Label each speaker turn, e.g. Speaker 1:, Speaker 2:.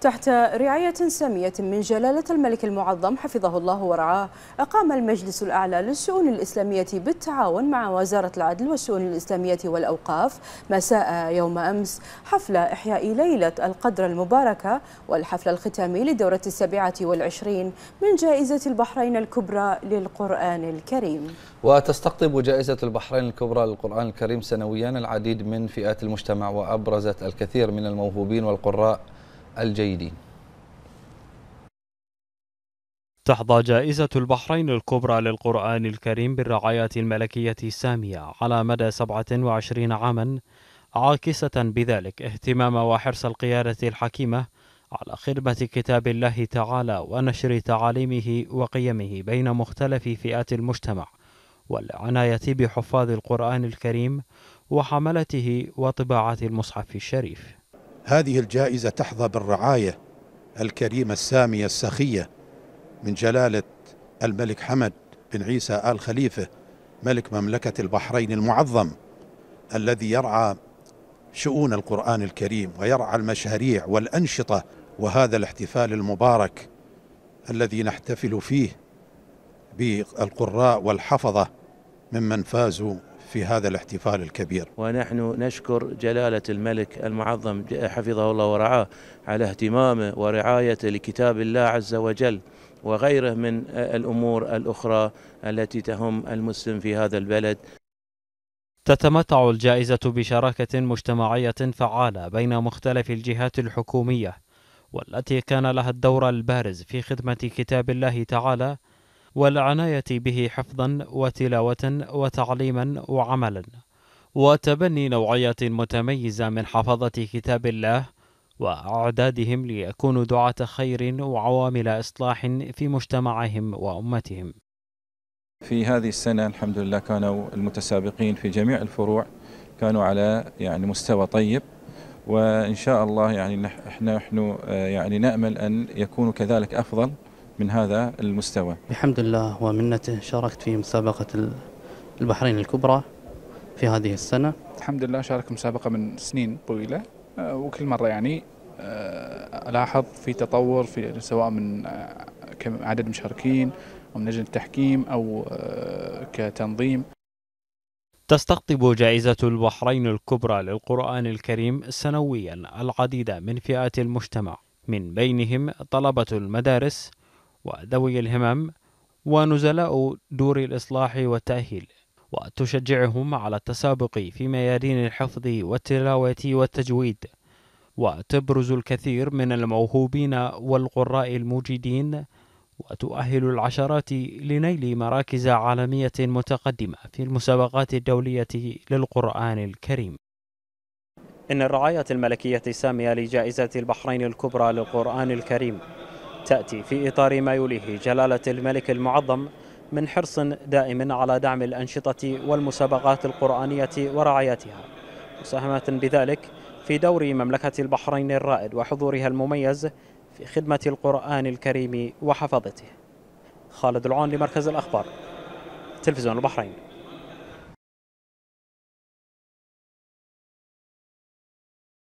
Speaker 1: تحت رعاية سامية من جلالة الملك المعظم حفظه الله ورعاه أقام المجلس الأعلى للشؤون الإسلامية بالتعاون مع وزارة العدل والشؤون الإسلامية والأوقاف مساء يوم أمس حفل إحياء ليلة القدر المباركة والحفل الختامي لدورة السبعة والعشرين من جائزة البحرين الكبرى للقرآن الكريم وتستقطب جائزة البحرين الكبرى للقرآن الكريم سنويا العديد من فئات المجتمع وأبرزت الكثير من الموهوبين والقراء الجيدين تحظى جائزة البحرين الكبرى للقرآن الكريم بالرعاية الملكية السامية على مدى 27 عاما عاكسة بذلك اهتمام وحرص القيادة الحكيمة على خدمة كتاب الله تعالى ونشر تعاليمه وقيمه بين مختلف فئات المجتمع والعناية بحفاظ القرآن الكريم وحملته وطباعة المصحف الشريف هذه الجائزة تحظى بالرعاية الكريمة السامية السخية من جلالة الملك حمد بن عيسى آل خليفة ملك مملكة البحرين المعظم الذي يرعى شؤون القرآن الكريم ويرعى المشاريع والأنشطة وهذا الاحتفال المبارك الذي نحتفل فيه بالقراء والحفظة ممن فازوا في هذا الاحتفال الكبير ونحن نشكر جلالة الملك المعظم حفظه الله ورعاه على اهتمامه ورعايته لكتاب الله عز وجل وغيره من الأمور الأخرى التي تهم المسلم في هذا البلد تتمتع الجائزة بشراكة مجتمعية فعالة بين مختلف الجهات الحكومية والتي كان لها الدور البارز في خدمة كتاب الله تعالى والعناية به حفظا وتلاوة وتعليما وعملا وتبني نوعية متميزة من حفظة كتاب الله وأعدادهم ليكونوا دعاة خير وعوامل إصلاح في مجتمعهم وأمتهم في هذه السنة الحمد لله كانوا المتسابقين في جميع الفروع كانوا على يعني مستوى طيب وإن شاء الله يعني نحن آه، يعني نأمل أن يكونوا كذلك أفضل من هذا المستوى بحمد الله ومنته شاركت في مسابقة البحرين الكبرى في هذه السنة الحمد لله شاركت مسابقة من سنين طويلة آه، وكل مرة يعني آه، ألاحظ في تطور في سواء من آه، عدد مشاركين أو من لجنة التحكيم أو كتنظيم تستقطب جائزة البحرين الكبرى للقرآن الكريم سنويا العديد من فئات المجتمع من بينهم طلبة المدارس وذوي الهمم ونزلاء دور الإصلاح والتأهيل وتشجعهم على التسابق في ميادين الحفظ والتلاوة والتجويد وتبرز الكثير من الموهوبين والقراء الموجدين وتؤهل العشرات لنيل مراكز عالمية متقدمة في المسابقات الدولية للقرآن الكريم إن الرعاية الملكية السامية لجائزة البحرين الكبرى للقرآن الكريم تأتي في إطار ما يوليه جلالة الملك المعظم من حرص دائم على دعم الأنشطة والمسابقات القرآنية ورعايتها مساهمة بذلك في دور مملكة البحرين الرائد وحضورها المميز في خدمة القرآن الكريم وحفظته خالد العون لمركز الأخبار تلفزيون البحرين